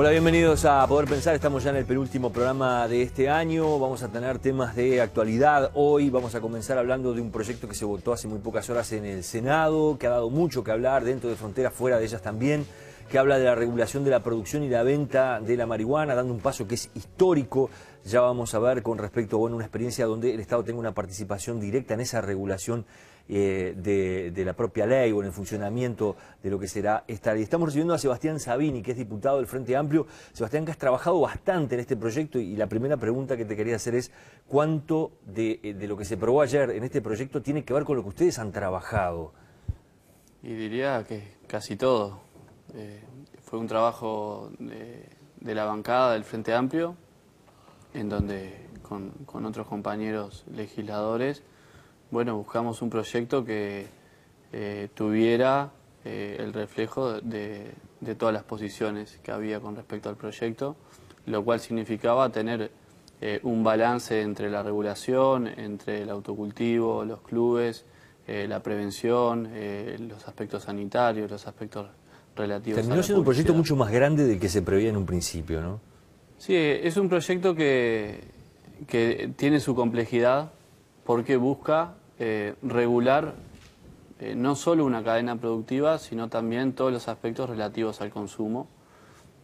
Hola, bienvenidos a Poder Pensar. Estamos ya en el penúltimo programa de este año. Vamos a tener temas de actualidad hoy. Vamos a comenzar hablando de un proyecto que se votó hace muy pocas horas en el Senado, que ha dado mucho que hablar dentro de fronteras, fuera de ellas también que habla de la regulación de la producción y la venta de la marihuana, dando un paso que es histórico. Ya vamos a ver con respecto a una experiencia donde el Estado tenga una participación directa en esa regulación eh, de, la propia ley o en el funcionamiento de lo que será esta ley. Estamos recibiendo a Sebastián Sabini, que es diputado del Frente Amplio. Sebastián, que has trabajado bastante en este proyecto y la primera pregunta que te quería hacer es cuánto de eh, lo que se probó ayer en este proyecto tiene que ver con lo que ustedes han trabajado. Y diría que casi todo. Eh, fue un trabajo de, la bancada del Frente Amplio, en donde con, otros compañeros legisladores, bueno, buscamos un proyecto que eh, tuviera eh, el reflejo de, todas las posiciones que había con respecto al proyecto, lo cual significaba tener eh, un balance entre la regulación, entre el autocultivo, los clubes, la prevención, los aspectos sanitarios, los aspectos Terminó siendo un proyecto mucho más grande del que se preveía en un principio, ¿no? Sí, es un proyecto que, que tiene su complejidad porque busca eh, regular eh, no solo una cadena productiva, sino también todos los aspectos relativos al consumo.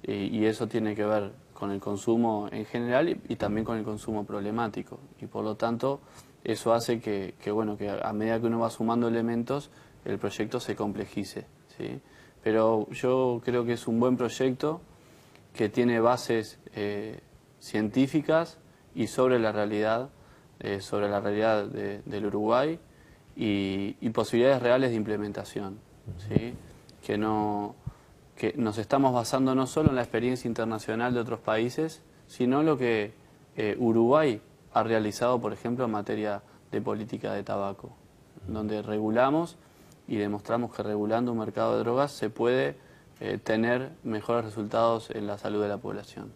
Y, eso tiene que ver con el consumo en general y, también con el consumo problemático. Y por lo tanto, eso hace que, que bueno, que a medida que uno va sumando elementos, el proyecto se complejice. ¿sí? pero yo creo que es un buen proyecto que tiene bases eh, científicas y sobre la realidad, eh, sobre la realidad del Uruguay y, posibilidades reales de implementación, que, no, que nos estamos basando no solo en la experiencia internacional de otros países, sino lo que eh, Uruguay ha realizado, por ejemplo, en materia de política de tabaco, donde regulamos y demostramos que regulando un mercado de drogas se puede eh, tener mejores resultados en la salud de la población.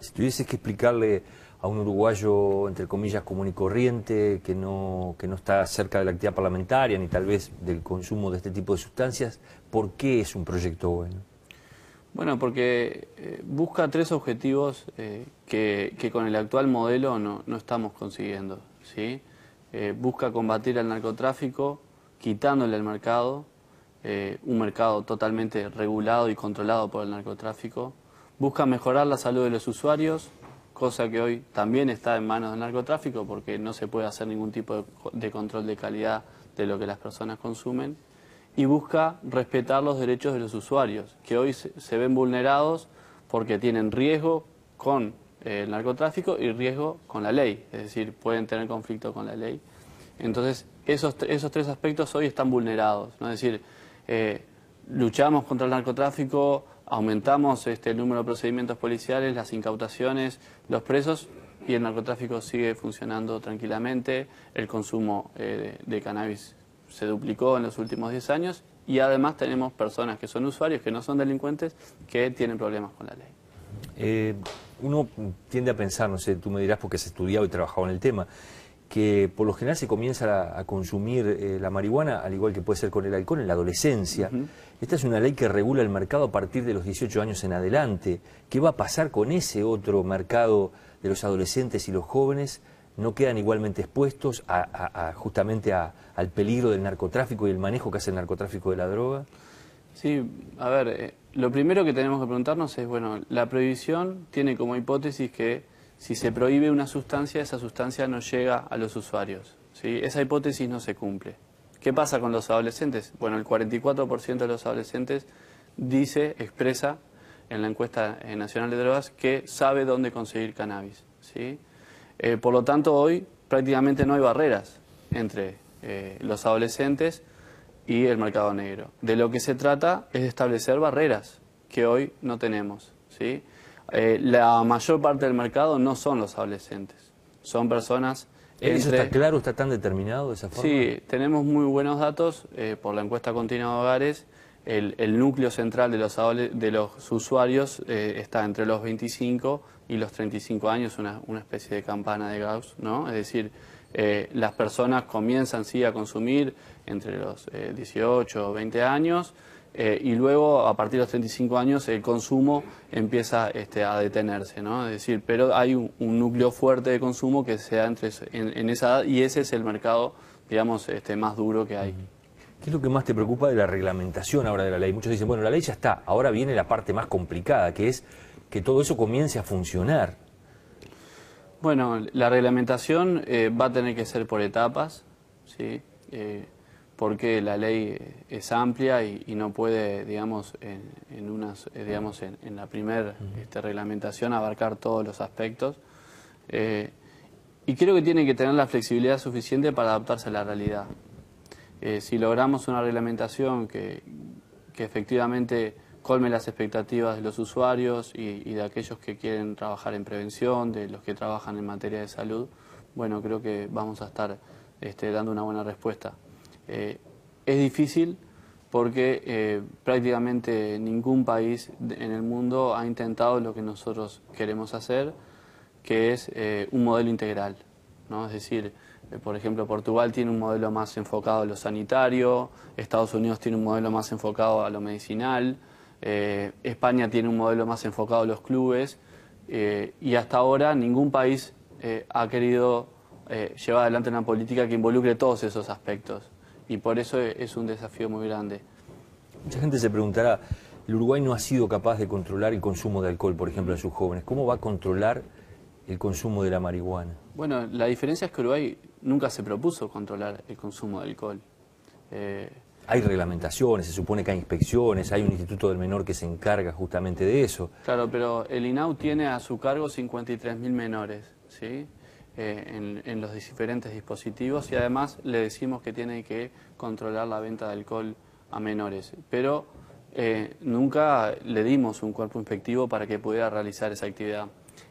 Si tuvieses que explicarle a un uruguayo, entre comillas, común y corriente, que no, que no está cerca de la actividad parlamentaria ni tal vez del consumo de este tipo de sustancias, ¿por qué es un proyecto bueno? Bueno, porque eh, busca tres objetivos eh, que, con el actual modelo no, estamos consiguiendo. ¿sí? busca combatir al narcotráfico, quitándole al mercado, eh, un mercado totalmente regulado y controlado por el narcotráfico. Busca mejorar la salud de los usuarios, cosa que hoy también está en manos del narcotráfico porque no se puede hacer ningún tipo de, control de calidad de lo que las personas consumen. Y busca respetar los derechos de los usuarios, que hoy se ven vulnerados porque tienen riesgo con eh, el narcotráfico y riesgo con la ley, es decir, pueden tener conflicto con la ley. Entonces, esos, tres aspectos hoy están vulnerados. Es decir, eh, luchamos contra el narcotráfico, aumentamos este, el número de procedimientos policiales, las incautaciones, los presos, y el narcotráfico sigue funcionando tranquilamente. El consumo eh, de, cannabis se duplicó en los últimos 10 años y además tenemos personas que son usuarios, que no son delincuentes, que tienen problemas con la ley. Eh, uno tiende a pensar, no sé, tú me dirás porque has estudiado y trabajado en el tema, que por lo general se comienza a, consumir eh, la marihuana, al igual que puede ser con el alcohol, en la adolescencia. Esta es una ley que regula el mercado a partir de los 18 años en adelante. ¿Qué va a pasar con ese otro mercado de los adolescentes y los jóvenes? ¿No quedan igualmente expuestos justamente al peligro del narcotráfico y el manejo que hace el narcotráfico de la droga? Sí, a ver, eh, lo primero que tenemos que preguntarnos es, bueno, la prohibición tiene como hipótesis que si se prohíbe una sustancia, esa sustancia no llega a los usuarios. ¿sí? Esa hipótesis no se cumple. ¿Qué pasa con los adolescentes? Bueno, el 44% de los adolescentes dice, expresa en la encuesta eh, nacional de drogas que sabe dónde conseguir cannabis. ¿sí? Eh, por lo tanto, hoy prácticamente no hay barreras entre eh, los adolescentes y el mercado negro. De lo que se trata es de establecer barreras que hoy no tenemos. ¿sí? Eh, la mayor parte del mercado no son los adolescentes, son personas... ¿Eso está claro? ¿Está tan determinado de esa forma? Sí, tenemos muy buenos datos eh, por la encuesta continua de hogares. El, núcleo central de los, usuarios eh, está entre los 25 y los 35 años, una, especie de campana de Gauss, ¿no? Es decir, las personas comienzan sí a consumir entre los 18 o 20 años eh, y luego a partir de los 35 años el consumo empieza este, a detenerse, ¿no? Es decir, pero hay un, núcleo fuerte de consumo que se da entre, en, esa edad y ese es el mercado, digamos, este, más duro que hay. ¿Qué es lo que más te preocupa de la reglamentación ahora de la ley? Muchos dicen, bueno, la ley ya está, ahora viene la parte más complicada, que es que todo eso comience a funcionar. Bueno, la reglamentación eh, va a tener que ser por etapas, ¿sí? Eh, porque la ley eh, es amplia y, no puede, digamos, en, unas, eh, digamos, en, la primera este, reglamentación abarcar todos los aspectos. Eh, y creo que tiene que tener la flexibilidad suficiente para adaptarse a la realidad. si logramos una reglamentación que, que, efectivamente colme las expectativas de los usuarios y, de aquellos que quieren trabajar en prevención, de los que trabajan en materia de salud, bueno, creo que vamos a estar este, dando una buena respuesta. Eh, es difícil porque eh, prácticamente ningún país en el mundo ha intentado lo que nosotros queremos hacer, que es eh, un modelo integral. Es decir, por ejemplo, Portugal tiene un modelo más enfocado a lo sanitario, Estados Unidos tiene un modelo más enfocado a lo medicinal, España tiene un modelo más enfocado a los clubes, y hasta ahora ningún país ha querido llevar adelante una política que involucre todos esos aspectos y por eso e-, es un desafío muy grande. Mucha gente se preguntará, el Uruguay no ha sido capaz de controlar el consumo de alcohol, por ejemplo, en sus jóvenes. ¿Cómo va a controlar el consumo de la marihuana? Bueno, la diferencia es que Uruguay nunca se propuso controlar el consumo de alcohol. Eh, hay reglamentaciones, se supone que hay inspecciones, hay un instituto del menor que se encarga justamente de eso. Claro, pero el INAU tiene a su cargo 53.000 menores, ¿sí? Eh, en, los diferentes dispositivos y además le decimos que tiene que controlar la venta de alcohol a menores. Pero eh, nunca le dimos un cuerpo inspectivo para que pudiera realizar esa actividad.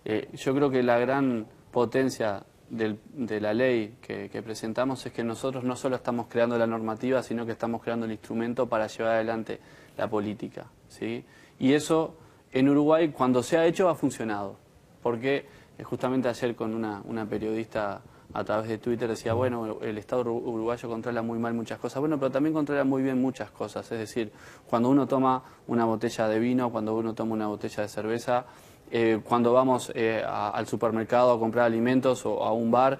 Eh, yo creo que la gran potencia de la ley que, presentamos es que nosotros no solo estamos creando la normativa, sino que estamos creando el instrumento para llevar adelante la política. Y eso en Uruguay, cuando se ha hecho, ha funcionado. Porque eh, justamente ayer con una, periodista a través de Twitter decía, bueno, el Estado uruguayo controla muy mal muchas cosas, bueno, pero también controla muy bien muchas cosas, es decir, cuando uno toma una botella de vino, cuando uno toma una botella de cerveza, eh, cuando vamos eh, al supermercado a comprar alimentos o a un bar,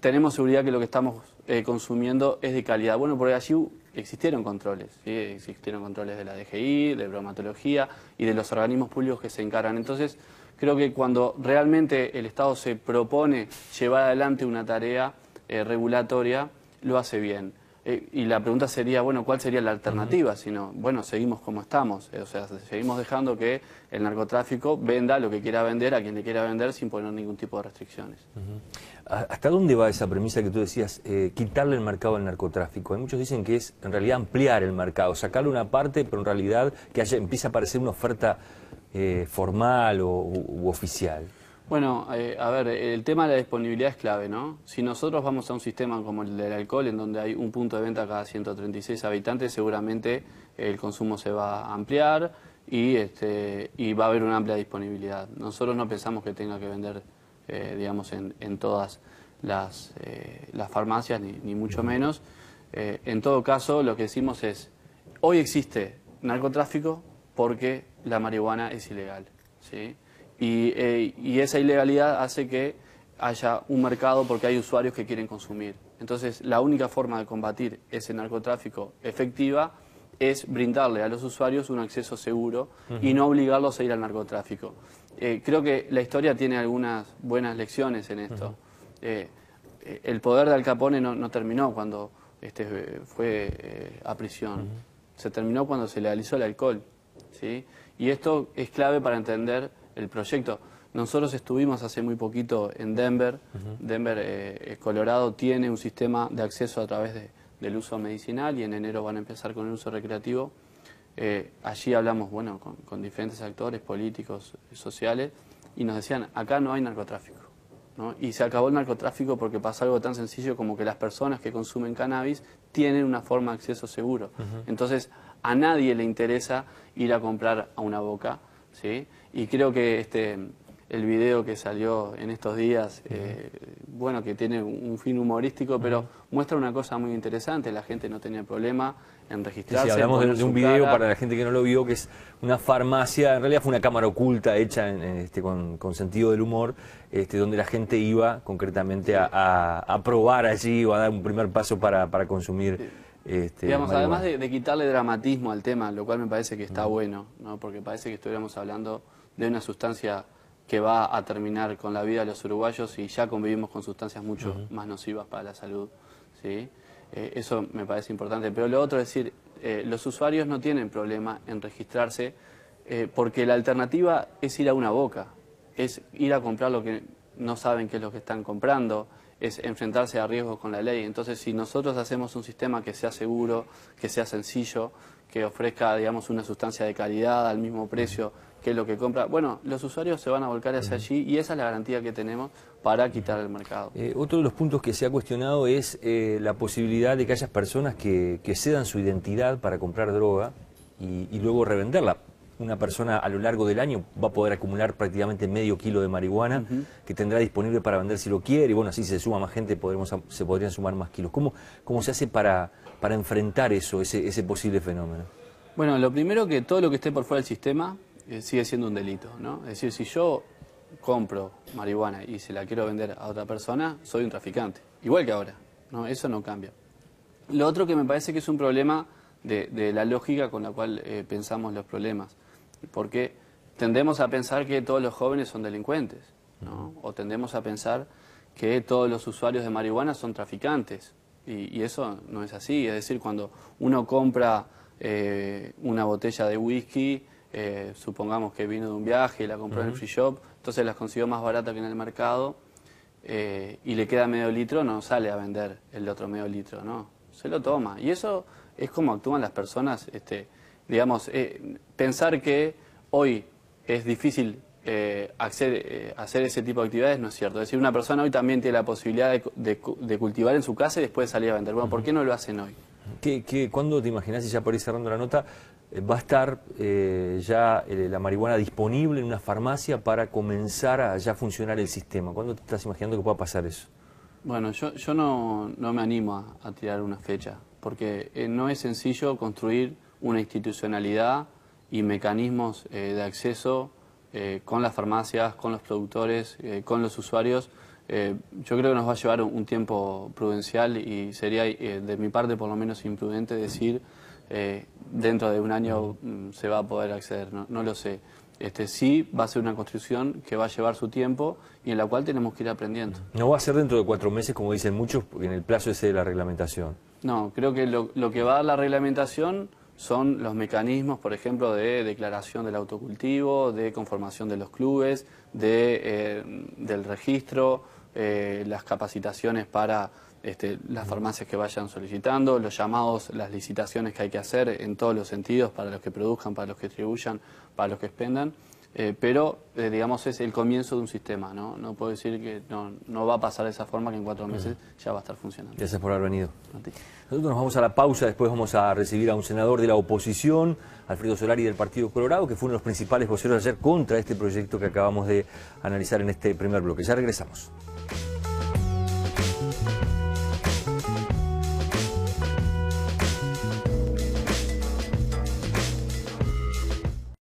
tenemos seguridad que lo que estamos consumiendo es de calidad. Bueno, porque allí existieron controles, existieron controles de la DGI, de bromatología y de los organismos públicos que se encargan. Entonces, Creo que cuando realmente el Estado se propone llevar adelante una tarea eh, regulatoria, lo hace bien. Eh, y la pregunta sería, bueno, ¿cuál sería la alternativa? bueno, seguimos como estamos. Eh, o sea, seguimos dejando que el narcotráfico venda lo que quiera vender a quien le quiera vender sin poner ningún tipo de restricciones. ¿Hasta dónde va esa premisa que tú decías, quitarle el mercado al narcotráfico? Hay muchos dicen que es en realidad ampliar el mercado, sacarle una parte, pero en realidad que haya, empieza a aparecer una oferta eh, formal o, u, oficial? Bueno, eh, a ver, el tema de la disponibilidad es clave, ¿no? Si nosotros vamos a un sistema como el del alcohol, en donde hay un punto de venta cada 136 habitantes, seguramente el consumo se va a ampliar y, este, va a haber una amplia disponibilidad. Nosotros no pensamos que tenga que vender, eh, digamos, en, todas las, las farmacias, ni, mucho menos. en todo caso, lo que decimos es, hoy existe narcotráfico, porque la marihuana es ilegal. ¿sí? Eh, y, esa ilegalidad hace que haya un mercado porque hay usuarios que quieren consumir. Entonces, la única forma de combatir ese narcotráfico efectiva es brindarle a los usuarios un acceso seguro y no obligarlos a ir al narcotráfico. Eh, creo que la historia tiene algunas buenas lecciones en esto. Eh, el poder de Al Capone no, terminó cuando este, fue a prisión. Se terminó cuando se legalizó el alcohol. ¿sí? Y esto es clave para entender el proyecto. Nosotros estuvimos hace muy poquito en Denver. Denver, eh, Colorado, tiene un sistema de acceso a través del uso medicinal y en enero van a empezar con el uso recreativo. Eh, allí hablamos bueno, con, diferentes actores políticos, sociales, y nos decían, acá no hay narcotráfico. Y se acabó el narcotráfico porque pasa algo tan sencillo como que las personas que consumen cannabis tienen una forma de acceso seguro. Entonces, a nadie le interesa ir a comprar a una boca. ¿sí? Y creo que este, el video que salió en estos días, eh, bueno, que tiene un fin humorístico, pero muestra una cosa muy interesante, la gente no tenía problema en registrarse. Sí, hablamos de, un video para la gente que no lo vio, que es una farmacia, en realidad fue una cámara oculta hecha este, con, sentido del humor, este, donde la gente iba concretamente a, probar allí o a dar un primer paso para, consumir. Este, Digamos, además de, quitarle dramatismo al tema, lo cual me parece que está bueno, porque parece que estuviéramos hablando de una sustancia que va a terminar con la vida de los uruguayos y ya convivimos con sustancias mucho más nocivas para la salud. Eh, eso me parece importante. Pero lo otro es decir, eh, los usuarios no tienen problema en registrarse eh, porque la alternativa es ir a una boca, es ir a comprar lo que no saben qué es lo que están comprando es enfrentarse a riesgos con la ley. Entonces, si nosotros hacemos un sistema que sea seguro, que sea sencillo, que ofrezca, digamos, una sustancia de calidad al mismo precio que lo que compra, bueno, los usuarios se van a volcar hacia allí y esa es la garantía que tenemos para quitar el mercado. Eh, otro de los puntos que se ha cuestionado es eh, la posibilidad de que haya personas que, que cedan su identidad para comprar droga y luego revenderla una persona a lo largo del año va a poder acumular prácticamente medio kilo de marihuana que tendrá disponible para vender si lo quiere. Y bueno, así se suma más gente, podremos, se podrían sumar más kilos. ¿Cómo, cómo se hace para, para enfrentar eso, ese, posible fenómeno? Bueno, lo primero que todo lo que esté por fuera del sistema eh, sigue siendo un delito, ¿no? Es decir, si yo compro marihuana y se la quiero vender a otra persona, soy un traficante. Igual que ahora, ¿no? Eso no cambia. Lo otro que me parece que es un problema de, la lógica con la cual eh, pensamos los problemas. Porque tendemos a pensar que todos los jóvenes son delincuentes, ¿no? O tendemos a pensar que todos los usuarios de marihuana son traficantes. Y, eso no es así. Es decir, cuando uno compra eh, una botella de whisky, eh, supongamos que vino de un viaje y la compró en el free shop, entonces las consiguió más barata que en el mercado eh, y le queda medio litro, no sale a vender el otro medio litro, no, se lo toma. Y eso es como actúan las personas este, Digamos, eh, pensar que hoy es difícil hacer, eh, eh, hacer, ese tipo de actividades no es cierto. Es decir, una persona hoy también tiene la posibilidad de, cultivar en su casa y después salir a vender. Bueno, ¿por qué no lo hacen hoy? ¿Qué, cuándo te imaginas, y ya por ir cerrando la nota, va a estar ya la marihuana disponible en una farmacia para comenzar a ya funcionar el sistema? ¿Cuándo te estás imaginando que pueda pasar eso? Bueno, yo, no, me animo a tirar una fecha, porque no es sencillo construir una institucionalidad y mecanismos eh, de acceso eh, con las farmacias, con los productores, eh, con los usuarios. yo creo que nos va a llevar un, tiempo prudencial y sería, de mi parte por lo menos, imprudente decir dentro de un año mm, se va a poder acceder. No, lo sé. Este, sí va a ser una construcción que va a llevar su tiempo y en la cual tenemos que ir aprendiendo. No va a ser dentro de cuatro meses, como dicen muchos, porque en el plazo ese de la reglamentación. No, creo que lo, lo que va a dar la reglamentación son los mecanismos, por ejemplo, de declaración del autocultivo, de conformación de los clubes, de, eh, del registro, eh, las capacitaciones para este, las farmacias que vayan solicitando, los llamados, las licitaciones que hay que hacer en todos los sentidos para los que produzcan, para los que distribuyan, para los que expendan. Eh, pero, eh, digamos, es el comienzo de un sistema, ¿no? No puedo decir que no, va a pasar de esa forma que en cuatro meses ya va a estar funcionando. Gracias por haber venido. Nosotros nos vamos a la pausa, después vamos a recibir a un senador de la oposición, Alfredo Solari del Partido Colorado, que fue uno de los principales voceros ayer contra este proyecto que acabamos de analizar en este primer bloque. Ya regresamos.